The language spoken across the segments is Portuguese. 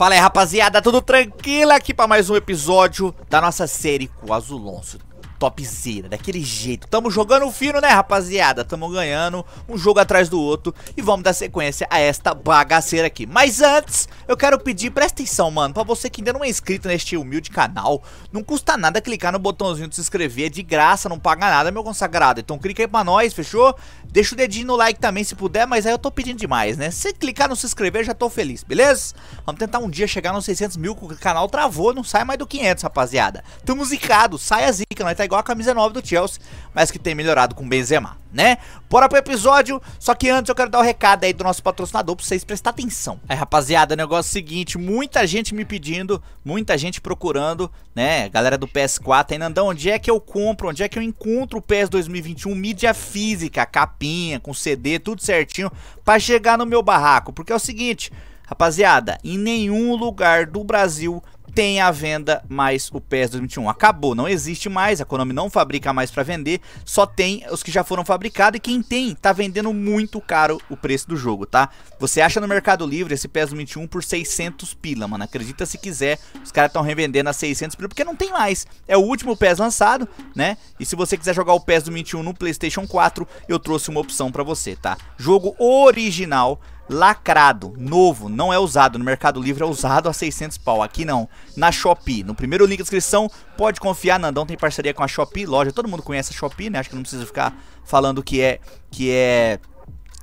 Fala aí, rapaziada, tudo tranquilo aqui para mais um episódio da nossa série com o Azulonso topzera, daquele jeito. Tamo jogando fino, né, rapaziada? Tamo ganhando um jogo atrás do outro e vamos dar sequência a esta bagaceira aqui. Mas antes, eu quero pedir, presta atenção, mano, pra você que ainda não é inscrito neste humilde canal, não custa nada clicar no botãozinho de se inscrever, é de graça, não paga nada, meu consagrado. Então clica aí pra nós, fechou? Deixa o dedinho no like também se puder, mas aí eu tô pedindo demais, né? Se clicar no se inscrever, já tô feliz, beleza? Vamos tentar um dia chegar nos 600 mil, que o canal travou, não sai mais do 500, rapaziada. Tamo zicado, sai a zica, nós tá igual a camisa 9 do Chelsea, mas que tem melhorado com Benzema, né? Bora pro episódio, só que antes eu quero dar o um recado aí do nosso patrocinador pra vocês prestar atenção. Aí, rapaziada, o negócio é o seguinte, muita gente me pedindo, muita gente procurando, né? Galera do PS4 aí, Nandão, onde é que eu compro, onde é que eu encontro o PS 2021 mídia física, capinha, com CD, tudo certinho, pra chegar no meu barraco? Porque é o seguinte... Rapaziada, em nenhum lugar do Brasil tem a venda mais o PES 2021. Acabou, não existe mais, a Konami não fabrica mais para vender, só tem os que já foram fabricados e quem tem tá vendendo muito caro o preço do jogo, tá? Você acha no Mercado Livre esse PES 2021 por 600 pila, mano, acredita se quiser, os caras estão revendendo a 600 pila porque não tem mais. É o último PES lançado, né? E se você quiser jogar o PES 2021 no PlayStation 4, eu trouxe uma opção para você, tá? Jogo original lacrado, novo, não é usado. No Mercado Livre é usado a 600 pau, aqui não. Na Shopee, no primeiro link da descrição pode confiar, Nandão tem parceria com a Shopee, loja, todo mundo conhece a Shopee, né? Acho que não precisa ficar falando que é que é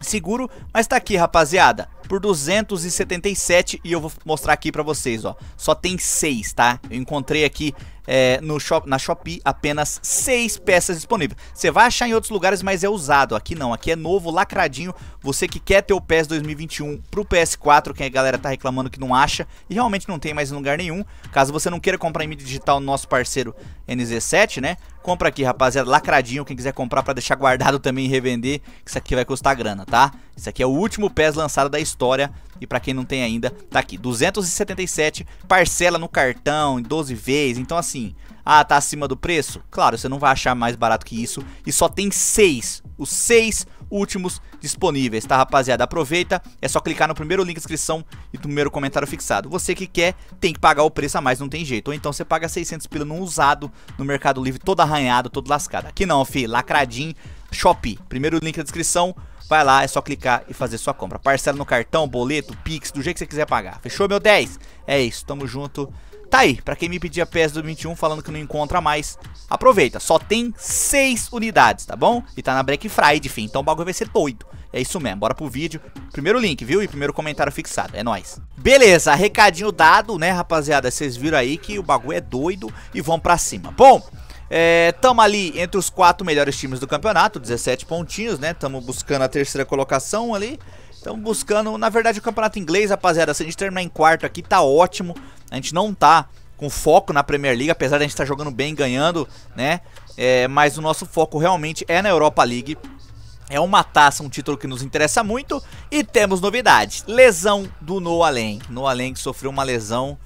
seguro, mas tá aqui, rapaziada por 277 e eu vou mostrar aqui pra vocês, ó. Só tem 6, tá? Eu encontrei aqui é, no shop, na Shopee apenas 6 peças disponíveis. Você vai achar em outros lugares, mas é usado. Aqui não, aqui é novo, lacradinho. Você que quer ter o PS 2021 pro PS4, que a galera tá reclamando que não acha e realmente não tem mais em lugar nenhum. Caso você não queira comprar em mídia digital nosso parceiro NZ7, né? compra aqui, rapaziada, lacradinho, quem quiser comprar pra deixar guardado também e revender, isso aqui vai custar grana, tá? Isso aqui é o último PES lançado da história e pra quem não tem ainda, tá aqui, 277, parcela no cartão em 12 vezes, então assim... Ah, tá acima do preço? Claro, você não vai achar mais barato que isso. E só tem seis. Os seis últimos disponíveis, tá rapaziada? Aproveita, é só clicar no primeiro link de inscrição e no primeiro comentário fixado. Você que quer, tem que pagar o preço a mais, não tem jeito. Ou então você paga 600 pila num usado no Mercado Livre, todo arranhado, todo lascado. Aqui não, fi, lacradinho, Shopee. Primeiro link na descrição, vai lá, é só clicar e fazer sua compra. Parcela no cartão, boleto, Pix, do jeito que você quiser pagar. Fechou, meu 10? É isso, tamo junto. Tá aí, pra quem me pedia PS 21 falando que não encontra mais, aproveita, só tem 6 unidades, tá bom? E tá na Black Friday, enfim, então o bagulho vai ser doido. É isso mesmo, bora pro vídeo. Primeiro link, viu? E primeiro comentário fixado, é nóis. Beleza, recadinho dado, né, rapaziada? Vocês viram aí que o bagulho é doido e vamos pra cima. Bom, é, tamo ali entre os quatro melhores times do campeonato, 17 pontinhos, né? Tamo buscando a terceira colocação ali. Estamos buscando, na verdade, o campeonato inglês, rapaziada. Se a gente terminar em quarto aqui, tá ótimo. A gente não tá com foco na Premier League, apesar de a gente estar tá jogando bem, ganhando, né? É, mas o nosso foco realmente é na Europa League. É uma taça, um título que nos interessa muito. E temos novidades. Lesão do Noalém. Noalém que sofreu uma lesão.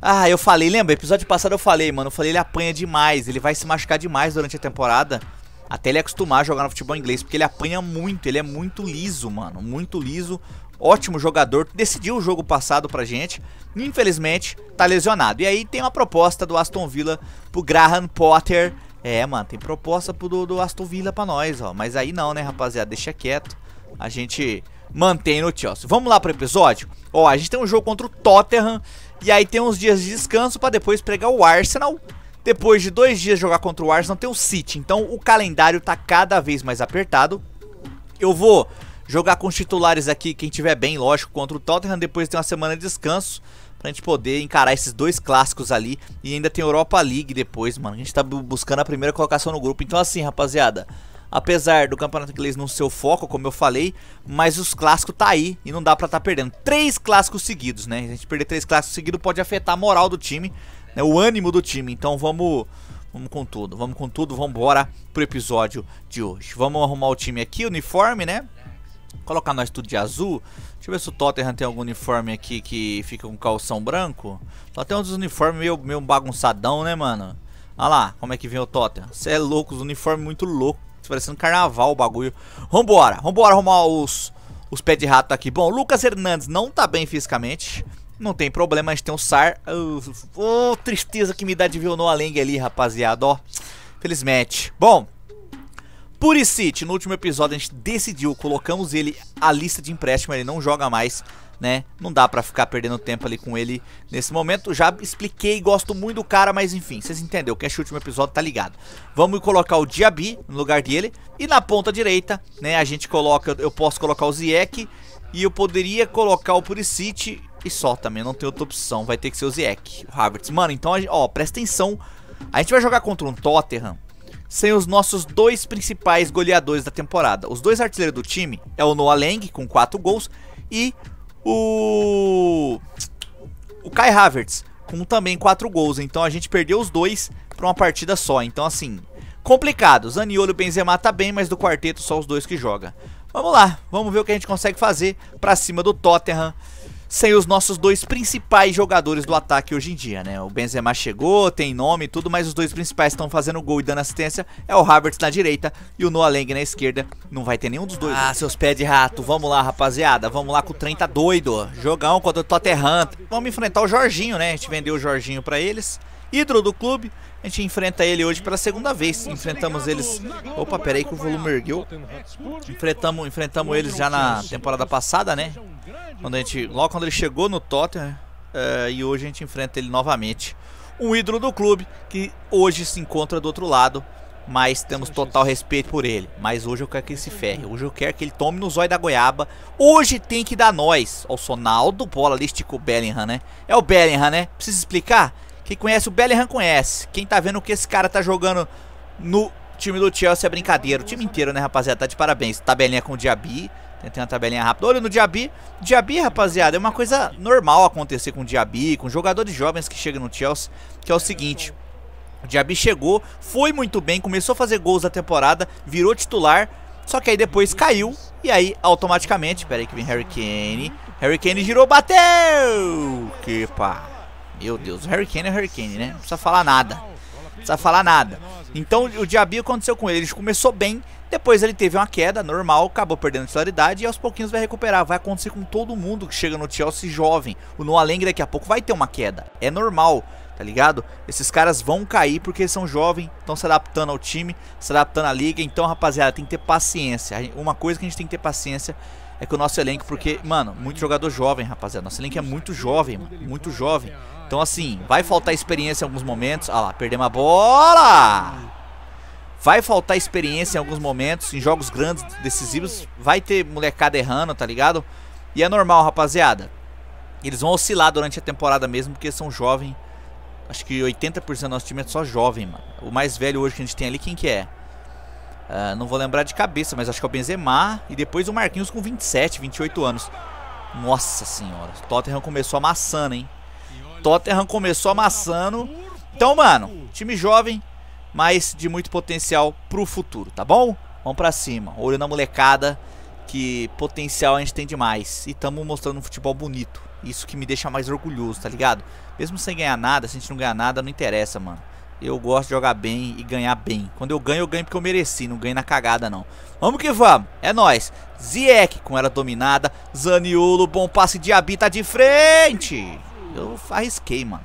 Ah, eu falei, lembra? Episódio passado eu falei, mano. Eu falei, ele apanha demais. Ele vai se machucar demais durante a temporada. Até ele acostumar a jogar no futebol inglês, porque ele apanha muito, ele é muito liso, mano. Muito liso, ótimo jogador, decidiu o jogo passado pra gente, infelizmente tá lesionado. E aí tem uma proposta do Aston Villa pro Graham Potter. É, mano, tem proposta pro, do, do Aston Villa pra nós, ó. Mas aí não, né, rapaziada, deixa quieto. A gente mantém no Chelsea. Vamos lá pro episódio? Ó, a gente tem um jogo contra o Tottenham e aí tem uns dias de descanso pra depois pregar o Arsenal depois de dois dias jogar contra o Arsenal, tem o City. Então o calendário tá cada vez mais apertado. Eu vou jogar com os titulares aqui, quem tiver bem, lógico, contra o Tottenham. Depois tem uma semana de descanso pra gente poder encarar esses dois clássicos ali. E ainda tem Europa League depois, mano. A gente tá buscando a primeira colocação no grupo. Então assim, rapaziada, apesar do campeonato inglês não ser o foco, como eu falei, mas os clássicos tá aí e não dá pra tá perdendo. Três clássicos seguidos, né? A gente perder três clássicos seguidos pode afetar a moral do time né, o ânimo do time. Então vamos, vamos com tudo, vamos com tudo, vamos embora pro episódio de hoje. Vamos arrumar o time aqui, uniforme, né? Colocar nós tudo de azul. Deixa eu ver se o Tottenham tem algum uniforme aqui que fica com calção branco. Só tem uns uniformes meio, meio bagunçadão, né, mano? Olha lá, como é que vem o Tottenham. Você é louco, os uniformes muito louco. Tá parecendo carnaval o bagulho. Vambora, vambora arrumar os, os pés de rato aqui. Bom, Lucas Hernandes não tá bem fisicamente. Não tem problema, a gente tem o SAR. Ô, oh, tristeza que me dá de ver o Lang ali, rapaziada, ó. Felizmente. Bom, Purisic no último episódio a gente decidiu, colocamos ele a lista de empréstimo, ele não joga mais, né? Não dá pra ficar perdendo tempo ali com ele nesse momento. Já expliquei, gosto muito do cara, mas enfim, vocês entenderam que o último episódio tá ligado. Vamos colocar o Diaby no lugar dele. E na ponta direita, né, a gente coloca, eu posso colocar o Ziek e eu poderia colocar o Puricity e só também, não tem outra opção. Vai ter que ser o Ziek, o Havertz. Mano, então, ó, presta atenção. A gente vai jogar contra um Tottenham sem os nossos dois principais goleadores da temporada. Os dois artilheiros do time é o Noah Lang, com 4 gols, e o... o Kai Havertz, com também 4 gols. Então a gente perdeu os dois pra uma partida só. Então, assim, complicado. Zaniolo e Benzema tá bem, mas do quarteto só os dois que joga. Vamos lá, vamos ver o que a gente consegue fazer pra cima do Tottenham sem os nossos dois principais jogadores do ataque hoje em dia, né? O Benzema chegou, tem nome e tudo, mas os dois principais estão fazendo gol e dando assistência. É o Havertz na direita e o Noah Lang na esquerda. Não vai ter nenhum dos dois. Ah, né? seus pés de rato. Vamos lá, rapaziada. Vamos lá com o 30 tá doido. Jogão contra o Tottenham. Vamos enfrentar o Jorginho, né? A gente vendeu o Jorginho para eles. Hidro do clube. A gente enfrenta ele hoje pela segunda vez. Enfrentamos eles. Opa, peraí que o volume ergueu. Enfrentamos, enfrentamos eles já na temporada passada, né? Quando a gente, logo quando ele chegou no Tottenham. Uh, e hoje a gente enfrenta ele novamente. Um ídolo do clube que hoje se encontra do outro lado. Mas temos total respeito por ele. Mas hoje eu quero que ele se ferre. Hoje eu quero que ele tome no zóio da goiaba. Hoje tem que dar nós. Ó, o Sonaldo, bola ali, esticou o Bellingham, né? É o Bellingham, né? Precisa explicar? Quem conhece o Bellingham conhece. Quem tá vendo o que esse cara tá jogando no time do Chelsea é brincadeira. O time inteiro, né, rapaziada? Tá de parabéns. Tabelinha com o Diaby. Tentei uma tabelinha rápida. Olho no Diaby. Diaby, rapaziada, é uma coisa normal acontecer com o Diaby, com jogadores jovens que chegam no Chelsea, que é o seguinte. O Diaby chegou, foi muito bem, começou a fazer gols da temporada, virou titular, só que aí depois caiu e aí automaticamente, pera aí que vem Harry Kane. Harry Kane girou, bateu! Que pá! Meu Deus, o Harry Kane é o Harry Kane, né? Não precisa falar nada. Não precisa falar nada. Então o Diaby aconteceu com ele. Ele começou bem, depois ele teve uma queda normal, acabou perdendo a titularidade e aos pouquinhos vai recuperar. Vai acontecer com todo mundo que chega no Chelsea jovem. O Noah Lang daqui a pouco vai ter uma queda. É normal, tá ligado? Esses caras vão cair porque eles são jovens, estão se adaptando ao time, se adaptando à liga. Então, rapaziada, tem que ter paciência. Uma coisa que a gente tem que ter paciência é que o nosso elenco, porque, mano, muito jogador jovem, rapaziada. Nosso elenco é muito jovem, mano, muito jovem. Então, assim, vai faltar experiência em alguns momentos. Ah lá, perdemos a bola! Vai faltar experiência em alguns momentos, em jogos grandes, decisivos. Vai ter molecada errando, tá ligado? E é normal, rapaziada. Eles vão oscilar durante a temporada mesmo, porque são jovens. Acho que 80% do nosso time é só jovem, mano. O mais velho hoje que a gente tem ali, quem que é? Uh, não vou lembrar de cabeça, mas acho que é o Benzema e depois o Marquinhos com 27, 28 anos. Nossa senhora, Tottenham começou amassando, hein? Tottenham começou amassando. Então, mano, time jovem, mas de muito potencial pro futuro, tá bom? Vamos pra cima, olho na molecada, que potencial a gente tem demais. E tamo mostrando um futebol bonito, isso que me deixa mais orgulhoso, tá ligado? Mesmo sem ganhar nada, se a gente não ganhar nada, não interessa, mano eu gosto de jogar bem e ganhar bem. Quando eu ganho, eu ganho porque eu mereci, não ganho na cagada não. Vamos que vamos, é nós. Ziek com ela dominada, Zaniolo, bom passe de Abi, tá de frente. Eu arrisquei, mano.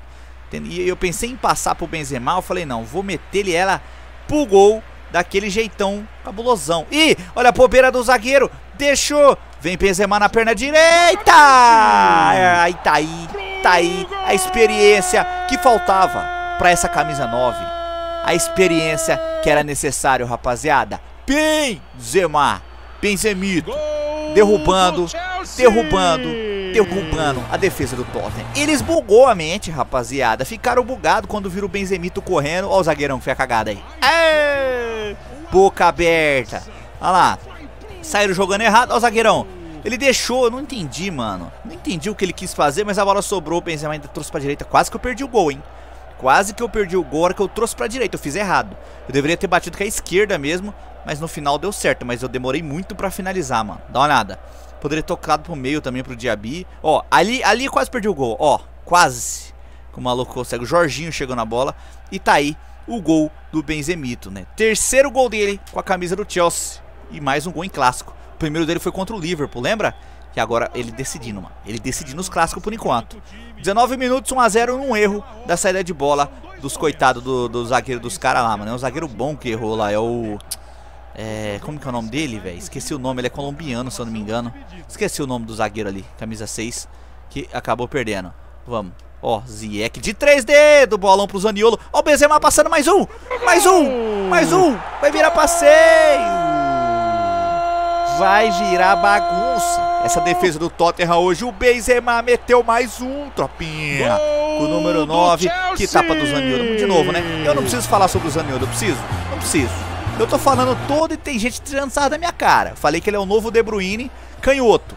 E eu pensei em passar pro Benzema, eu falei, não, vou meter ele ela pro gol daquele jeitão cabulosão. Ih, olha a bobeira do zagueiro, deixou, vem Benzema na perna direita. Aí tá aí, tá aí a experiência que faltava para essa camisa 9. A experiência que era necessário, rapaziada. Benzema, Benzemito, derrubando, derrubando, derrubando a defesa do Tottenham. Eles bugou a mente, rapaziada. Ficaram bugados quando viram o Benzemito correndo. Ó o zagueirão que foi a cagada aí. Boca aberta. Olha lá. Saíram jogando errado. Ó o zagueirão. Ele deixou, não entendi, mano. Não entendi o que ele quis fazer, mas a bola sobrou. O Benzema ainda trouxe pra direita. Quase que eu perdi o gol, hein? Quase que eu perdi o gol, a hora que eu trouxe pra direita, eu fiz errado. Eu deveria ter batido com a esquerda mesmo, mas no final deu certo, mas eu demorei muito pra finalizar, mano. Dá uma olhada. Poderia ter tocado pro meio também pro Diaby. Ó, ali, ali quase perdi o gol, ó, quase. o maluco consegue, o Jorginho chegou na bola e tá aí o gol do Benzemito, né? Terceiro gol dele com a camisa do Chelsea e mais um gol em clássico. O primeiro dele foi contra o Liverpool, lembra? Que agora ele decidindo, mano. Ele decidindo os clássicos por enquanto. 19 minutos, 1x0 num um erro da saída de bola dos coitados do, do zagueiro dos caras lá, mano. É um zagueiro bom que errou lá. É o. É, como que é o nome dele, velho? Esqueci o nome, ele é colombiano, se eu não me engano. Esqueci o nome do zagueiro ali, camisa 6, que acabou perdendo. Vamos. Ó, Ziek de 3D do bolão pro Zaniolo. Ó o Bezema passando mais um. Mais um. Mais um. Vai virar passeio vai virar bagunça. Essa defesa do Tottenham hoje, o Benzema meteu mais um, tropinha. Gol com o número 9, que tapa do Zaniolo. De novo, né? Eu não preciso falar sobre o Zaniolo, eu preciso? Não preciso. Eu tô falando todo e tem gente tirando sarro da minha cara. Falei que ele é o novo De Bruyne, canhoto.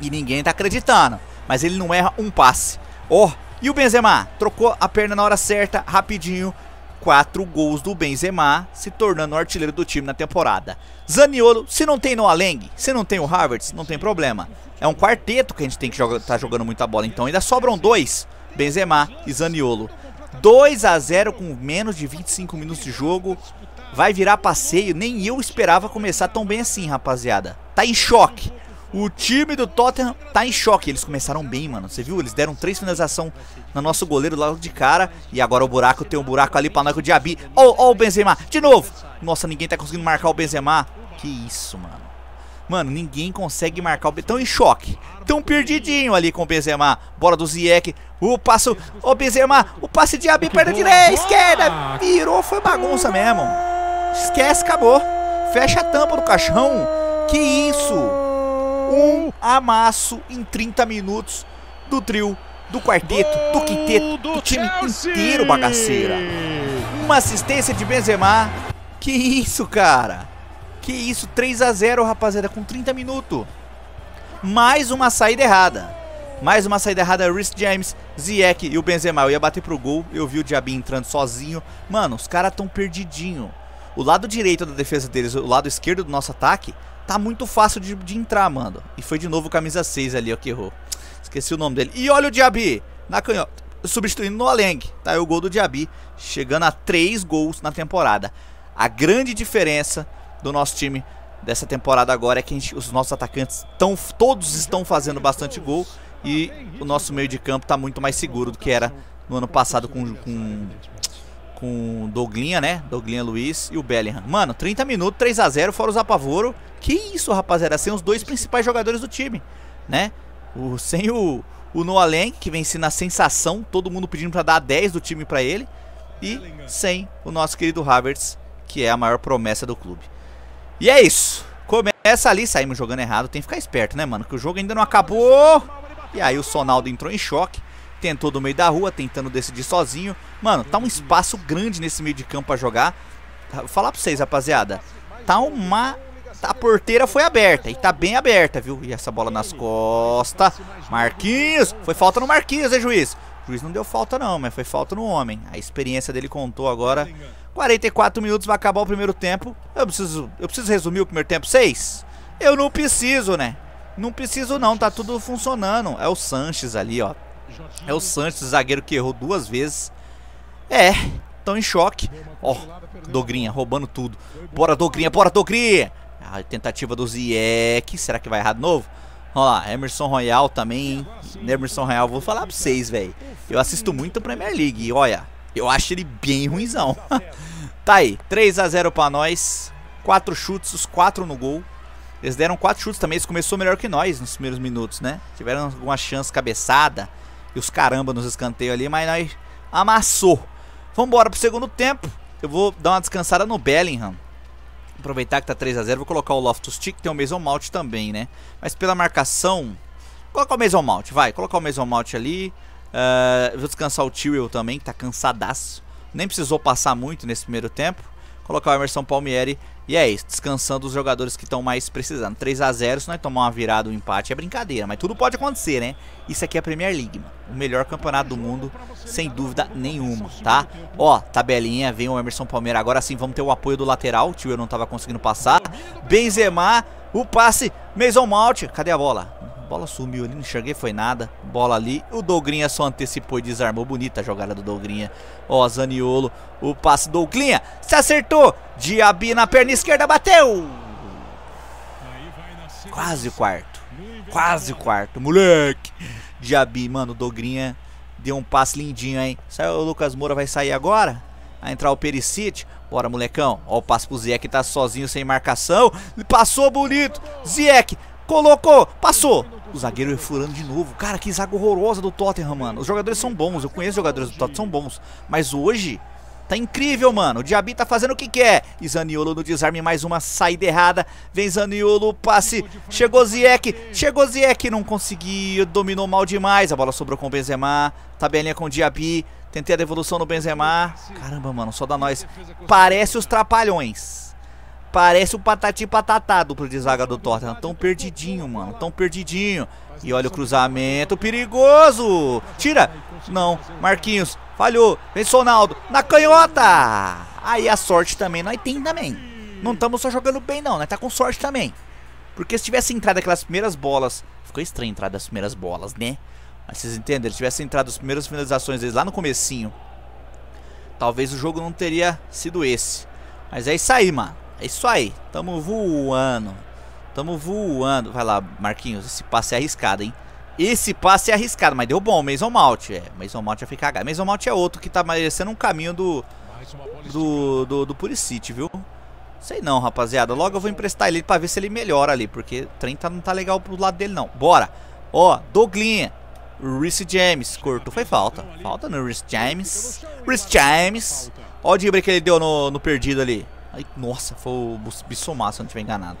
E ninguém tá acreditando. Mas ele não erra um passe. Ó, oh, e o Benzema? Trocou a perna na hora certa, rapidinho quatro gols do Benzema, se tornando o artilheiro do time na temporada. Zaniolo, se não tem no Aleng, se não tem o Harvard, não tem problema. É um quarteto que a gente tem que jogar, tá jogando muita bola, então ainda sobram dois, Benzema e Zaniolo. 2 a 0 com menos de 25 minutos de jogo. Vai virar passeio, nem eu esperava começar tão bem assim, rapaziada. Tá em choque. O time do Tottenham tá em choque. Eles começaram bem, mano. Você viu? Eles deram três finalização no nosso goleiro logo de cara. E agora o buraco tem um buraco ali pra nós com o Diaby. Ó, oh, oh, o Benzema. De novo. Nossa, ninguém tá conseguindo marcar o Benzema. Que isso, mano. Mano, ninguém consegue marcar o Benzema. Tão em choque. Tão perdidinho ali com o Benzema. Bola do Zieck. O passo. Ó, oh, Benzema. O passe de Diaby. Perna direita. Esquerda. Virou. Foi bagunça mesmo. Esquece. Acabou. Fecha a tampa do caixão. Que isso. Um amasso em 30 minutos do trio, do quarteto, do quinteto, do, time inteiro bagaceira. Uma assistência de Benzema. Que isso, cara? Que isso, 3 a 0 rapaziada, com 30 minutos. Mais uma saída errada. Mais uma saída errada, Rhys James, Ziyech e o Benzema. Eu ia bater pro gol, eu vi o Diabinho entrando sozinho. Mano, os caras tão perdidinho. O lado direito da defesa deles, o lado esquerdo do nosso ataque, Tá muito fácil de, de entrar, mano. E foi de novo o camisa 6 ali, ó, que errou. Esqueci o nome dele. E olha o Diaby na canhota. Substituindo no Aleng. Tá aí o gol do Diaby. Chegando a 3 gols na temporada. A grande diferença do nosso time dessa temporada agora é que gente, os nossos atacantes tão, todos estão fazendo bastante gol. E o nosso meio de campo tá muito mais seguro do que era no ano passado com, com com Doglinha, né? Doglinha Luiz e o Bellingham. Mano, 30 minutos, 3 a 0 fora os apavoro. Que isso, rapaziada? Sem os dois principais jogadores do time, né? O, sem o, o Noalen, que vem sendo a sensação, todo mundo pedindo para dar 10 do time para ele. E sem o nosso querido Havertz, que é a maior promessa do clube. E é isso. Começa ali, saímos jogando errado. Tem que ficar esperto, né, mano? Que o jogo ainda não acabou. E aí o Sonaldo entrou em choque tentou do meio da rua, tentando decidir sozinho. Mano, tá um espaço grande nesse meio de campo pra jogar. Vou falar pra vocês, rapaziada. Tá uma. A porteira foi aberta e tá bem aberta, viu? E essa bola nas costas. Marquinhos! Foi falta no Marquinhos, hein, juiz? O juiz não deu falta, não, mas foi falta no homem. A experiência dele contou agora. 44 minutos, vai acabar o primeiro tempo. Eu preciso, eu preciso resumir o primeiro tempo? Seis? Eu não preciso, né? Não preciso não, tá tudo funcionando. É o Sanches ali, ó. É o Santos, zagueiro que errou duas vezes. É, estão em choque. Ó, oh, Dogrinha roubando tudo. Bora, Dogrinha, bora, Dogrinha! A tentativa do Ziek. Será que vai errar de novo? Ó, Emerson Royal também, hein? Emerson Royal, vou falar pra vocês, velho. Eu assisto muito a Premier League e olha, eu acho ele bem ruimzão. tá aí, 3x0 pra nós. 4 chutes, os 4 no gol. Eles deram 4 chutes também, eles começou melhor que nós nos primeiros minutos, né? Tiveram alguma chance cabeçada os caramba nos escanteios ali, mas nós amassou. Vamos embora pro segundo tempo. Eu vou dar uma descansada no Bellingham. Aproveitar que tá 3x0, vou colocar o Loftus Cheek, tem o Mason Mount também, né? Mas pela marcação, coloca o Mason Mount, vai, colocar o Mason Mount ali. Uh, vou descansar o Tyrell também, que tá cansadaço. Nem precisou passar muito nesse primeiro tempo colocar o Emerson Palmieri. E é isso, descansando os jogadores que estão mais precisando. 3 a 0 se nós tomar uma virada, um empate, é brincadeira. Mas tudo pode acontecer, né? Isso aqui é a Premier League, mano. O melhor campeonato do mundo, sem dúvida nenhuma, tá? Ó, tabelinha, vem o Emerson Palmeira. Agora sim, vamos ter o apoio do lateral. O tio eu não tava conseguindo passar. Benzema, o passe, Mason Mount. Cadê a bola? Bola sumiu ali, não enxerguei, foi nada. Bola ali. O Dogrinha só antecipou e desarmou. Bonita a jogada do Dogrinha. Ó, Zaniolo. O passe do Dogrinha. Se acertou. Diabi na perna esquerda, bateu. Quase o quarto. Quase o quarto, moleque. Diabi mano, o Dogrinha deu um passe lindinho, hein. Saiu o Lucas Moura, vai sair agora. Vai entrar o Perisic. Bora, molecão. Ó o passe pro Ziek, tá sozinho, sem marcação. Passou bonito. Zieck colocou, passou. O zagueiro furando de novo. Cara, que zaga horrorosa do Tottenham, mano. Os jogadores são bons, eu conheço jogadores do Tottenham, são bons. Mas hoje, tá incrível, mano. O Diaby tá fazendo o que quer. E Zaniolo no desarme, mais uma saída errada. Vem Zaniolo, passe. Chegou ziek chegou ziek não conseguiu. Dominou mal demais, a bola sobrou com o Benzema. Tabelinha com o Diaby. Tentei a devolução no Benzema. Caramba, mano, só dá nós. Parece os trapalhões. Parece o patati patatá duplo de zaga do Tottenham. Tão perdidinho, mano. Tão perdidinho. E olha o cruzamento perigoso. Tira. Não. Marquinhos. Falhou. Vem Sonaldo. Na canhota. Aí a sorte também. Nós tem também. Não estamos só jogando bem, não. Nós tá com sorte também. Porque se tivesse entrado aquelas primeiras bolas. Ficou estranho entrar das primeiras bolas, né? Mas vocês entendem? Se tivesse entrado as primeiras finalizações deles lá no comecinho. Talvez o jogo não teria sido esse. Mas é isso aí, mano. É isso aí. Tamo voando. Tamo voando. Vai lá, Marquinhos. Esse passe é arriscado, hein? Esse passe é arriscado, mas deu bom. Mason Mount. É, Mason Mount já ficar cagado. Mason Mount é outro que tá merecendo um caminho do... Do, do, do City, viu? Sei não, rapaziada. Logo eu vou emprestar ele pra ver se ele melhora ali. Porque 30 tá, não tá legal pro lado dele, não. Bora. Ó, Doglinha. Reese James. Cortou. Foi falta. Falta no Reese James. Reese James. Ó o drible que ele deu no, no perdido ali. Aí, nossa, foi o Bissomar, se eu não estiver enganado.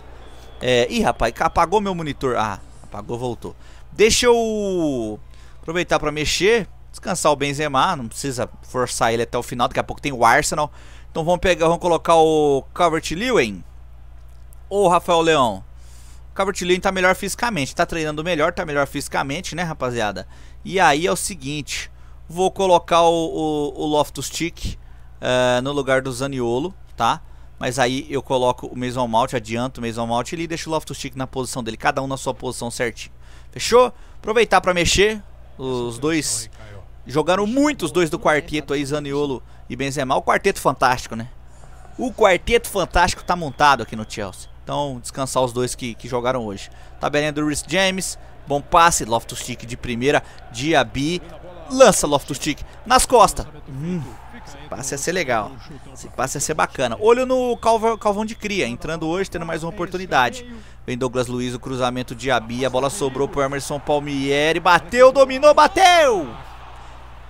É, ih, rapaz, apagou meu monitor. Ah, apagou, voltou. Deixa eu aproveitar para mexer, descansar o Benzema, não precisa forçar ele até o final, daqui a pouco tem o Arsenal. Então vamos pegar, vamos colocar o Calvert-Lewin ou o Rafael Leão. O Calvert-Lewin tá melhor fisicamente, tá treinando melhor, tá melhor fisicamente, né, rapaziada? E aí é o seguinte, vou colocar o, o, o Loftus-Cheek uh, no lugar do Zaniolo, tá? mas aí eu coloco o mesmo Mount, adianto o mesmo Mount ali e deixo o Loftus stick na posição dele, cada um na sua posição certinho. Fechou? Aproveitar para mexer os dois jogaram muito os dois do quarteto aí, Zaniolo e Benzema. O quarteto fantástico, né? O quarteto fantástico tá montado aqui no Chelsea. Então, descansar os dois que, que jogaram hoje. Tabelinha do Rhys James. Bom passe. Loftus-Cheek de primeira. Diaby. Lança Loftus-Cheek nas costas. Hum. Passe a ser legal. Esse passe a ser bacana. Olho no Calvão, Calvão de Cria, entrando hoje, tendo mais uma oportunidade. Vem Douglas Luiz, o cruzamento de Abi. A bola sobrou pro Emerson Palmieri. Bateu, dominou, bateu!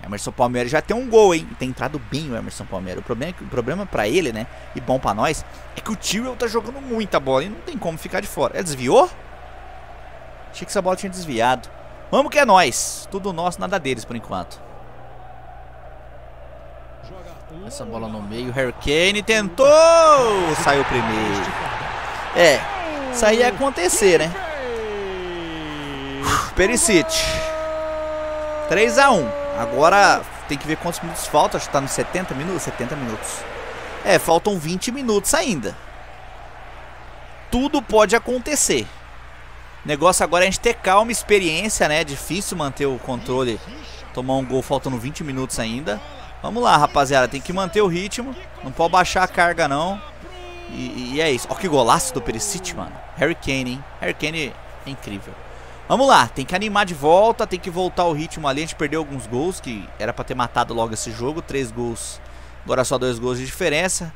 Emerson Palmieri já tem um gol, hein? Tem entrado bem o Emerson Palmieri. O problema, é o problema para ele, né? E bom para nós, é que o Tyrell tá jogando muita bola e não tem como ficar de fora. Ele é, desviou? Achei que essa bola tinha desviado. Vamos que é nós. Tudo nosso, nada deles por enquanto. Essa bola no meio, Harry Kane tentou! Saiu primeiro. É, isso aí ia acontecer, né? Perisic. 3x1. Agora tem que ver quantos minutos falta. Acho que tá nos 70 minutos. 70 minutos. É, faltam 20 minutos ainda. Tudo pode acontecer. O negócio agora é a gente ter calma, experiência, né? É difícil manter o controle. Tomar um gol faltando 20 minutos ainda. Vamos lá, rapaziada. Tem que manter o ritmo. Não pode baixar a carga, não. E, e é isso. Ó que golaço do Perisic, mano. Harry Kane, hein? Harry Kane é incrível. Vamos lá, tem que animar de volta, tem que voltar o ritmo ali. A gente perdeu alguns gols, que era pra ter matado logo esse jogo. Três gols, agora só dois gols de diferença.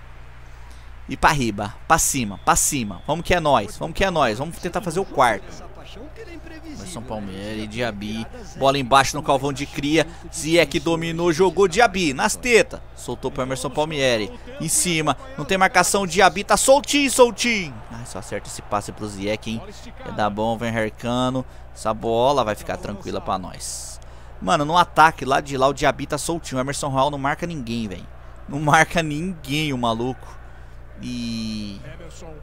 E pra riba, pra cima, pra cima. Vamos que é nós, vamos que é nós. Vamos tentar fazer o quarto. Né? São Palmeiras e é, Diaby. Bola embaixo no calvão de cria. Ziek assim, é dominou, jogou né? Diaby. Nas tetas. Soltou pro Emerson Palmieri. Em cima. Não tem marcação. Diaby tá soltinho, soltinho. Ai, só acerta esse passe pro Ziek, hein? Ia dar bom, vem Hercano. Essa bola vai ficar tranquila pra nós. Mano, no ataque lá de lá o Diaby tá soltinho. O Emerson Raul não marca ninguém, velho. Não marca ninguém o maluco. E.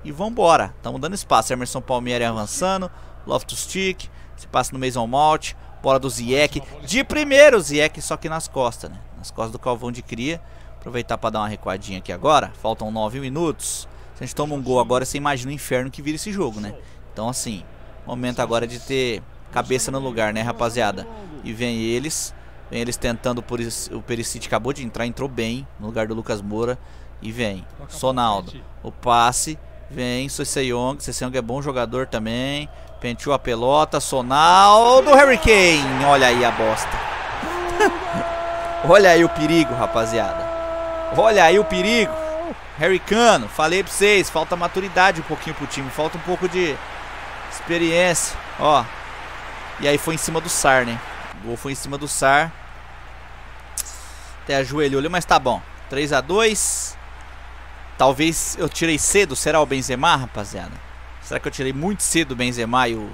E vambora. Tamo dando espaço. Emerson Palmieri avançando. Loft Stick, se passa no Mason Malt, bola do Ziek, de primeiro Ziek, só que nas costas, né? Nas costas do Calvão de Cria. Aproveitar para dar uma recuadinha aqui agora, faltam 9 minutos. Se a gente toma um gol agora, você imagina o inferno que vira esse jogo, né? Então assim, momento agora de ter cabeça no lugar, né, rapaziada? E vem eles, vem eles tentando, por isso, o Perisic acabou de entrar, entrou bem no lugar do Lucas Moura. E vem, Sonaldo, o passe, vem Sosseyong, Sosseyong é bom jogador também, Penteou a pelota, Sonal do Harry Kane. Olha aí a bosta. Olha aí o perigo, rapaziada. Olha aí o perigo. Harry Cano, falei pra vocês, falta maturidade um pouquinho pro time, falta um pouco de experiência, ó. E aí foi em cima do Sar, né? O gol foi em cima do Sar. Até ajoelhou ali, mas tá bom. 3 a 2 Talvez eu tirei cedo, será o Benzema, rapaziada? Será que eu tirei muito cedo o Benzema e o,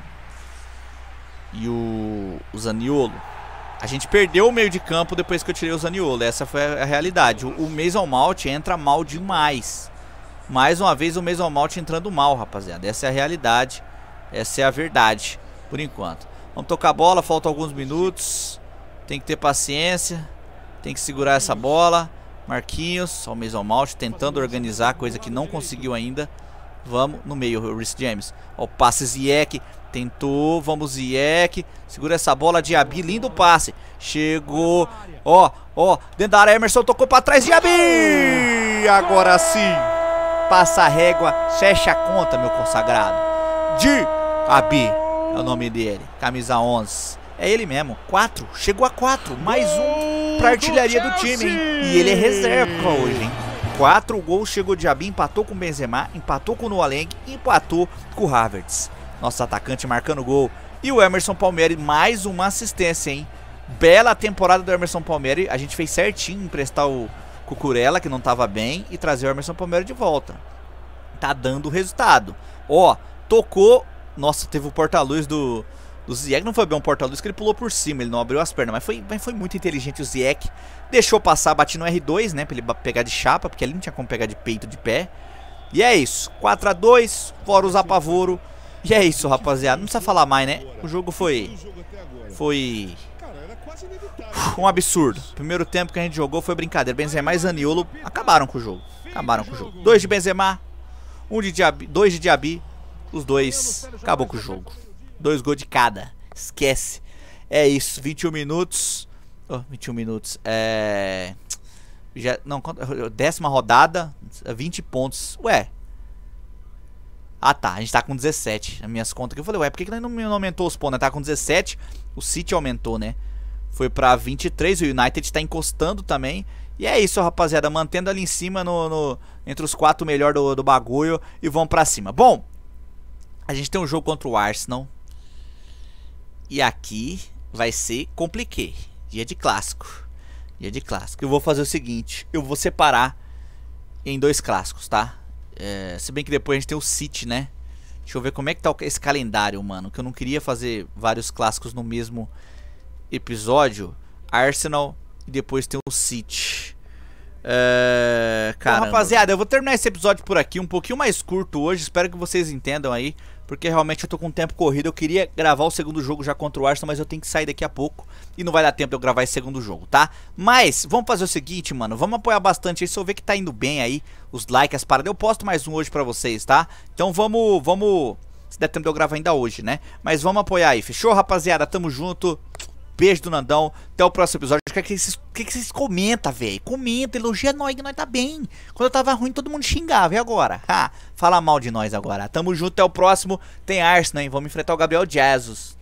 e o, o Zaniolo? A gente perdeu o meio de campo depois que eu tirei o Zaniolo. Essa foi a, realidade. O, o Mason Mount entra mal demais. Mais uma vez o Mason Mount entrando mal, rapaziada. Essa é a realidade. Essa é a verdade, por enquanto. Vamos tocar a bola, faltam alguns minutos. Tem que ter paciência. Tem que segurar essa bola. Marquinhos, ao Mason tentando organizar, coisa que não conseguiu ainda. Vamos no meio, o Rhys James. Ó, o passe Ziek. Tentou, vamos Ziek. Segura essa bola, Diaby, lindo passe. Chegou. Ó, ó, dentro da área, Emerson tocou pra trás, Diaby! Agora sim. Passa a régua, fecha a conta, meu consagrado. Diaby é o nome dele. Camisa 11. É ele mesmo. 4. Chegou a 4. Mais um pra artilharia do time, hein? E ele é reserva hoje, hein? Quatro gols chegou o Abi, empatou com o Benzema, empatou com o Noaleng e empatou com o Havertz. Nosso atacante marcando gol. E o Emerson Palmieri, mais uma assistência, hein? Bela temporada do Emerson Palmieri. A gente fez certinho emprestar o Cucurella, que não estava bem, e trazer o Emerson Palmieri de volta. Tá dando resultado. Ó, tocou. Nossa, teve o porta-luz do, Zieck. não foi bem um porta-luz que ele pulou por cima, ele não abriu as pernas, mas foi, mas foi muito inteligente o Zieck. Deixou passar, bati no R2, né? Pra ele pegar de chapa, porque ali não tinha como pegar de peito, de pé. E é isso. 4 a 2 fora os apavoro. E é isso, rapaziada. Não precisa falar mais, né? O jogo foi... Foi... Um absurdo. Primeiro tempo que a gente jogou foi brincadeira. Benzema e Zaniolo acabaram com o jogo. Acabaram com o jogo. Dois de Benzema, um de Diaby, dois de Diaby. Os dois acabou com o jogo. Dois gols de cada. Esquece. É isso. 21 minutos. Oh, 21 minutos. É. Já, não, décima rodada, 20 pontos. Ué. Ah tá, a gente tá com 17. As minhas contas aqui. Eu falei, ué, por que, que não, aumentou os pontos? Né? Tá com 17. O City aumentou, né? Foi pra 23. O United tá encostando também. E é isso, rapaziada. Mantendo ali em cima no, no entre os quatro melhor do, do bagulho. E vamos pra cima. Bom, a gente tem um jogo contra o Arsenal. E aqui vai ser compliquei. Dia de clássico. Dia de clássico. Eu vou fazer o seguinte: eu vou separar em dois clássicos, tá? É, se bem que depois a gente tem o City, né? Deixa eu ver como é que tá esse calendário, mano. Que eu não queria fazer vários clássicos no mesmo episódio. Arsenal e depois tem o City. É, cara. rapaziada, eu vou terminar esse episódio por aqui, um pouquinho mais curto hoje. Espero que vocês entendam aí porque realmente eu tô com um tempo corrido. Eu queria gravar o segundo jogo já contra o Arsenal, mas eu tenho que sair daqui a pouco e não vai dar tempo de eu gravar esse segundo jogo, tá? Mas vamos fazer o seguinte, mano, vamos apoiar bastante aí, eu ver que tá indo bem aí, os likes, as paradas. Eu posto mais um hoje pra vocês, tá? Então vamos, vamos, se der tempo de eu gravar ainda hoje, né? Mas vamos apoiar aí, fechou, rapaziada? Tamo junto. Beijo do Nandão. Até o próximo episódio. O que, é que, vocês, que, é que vocês comenta, velho? Comenta, elogia nós que nós tá bem. Quando eu tava ruim, todo mundo xingava. E agora? Ha, fala mal de nós agora. Tamo junto, até o próximo. Tem Arsenal, hein? Vamos enfrentar o Gabriel Jesus.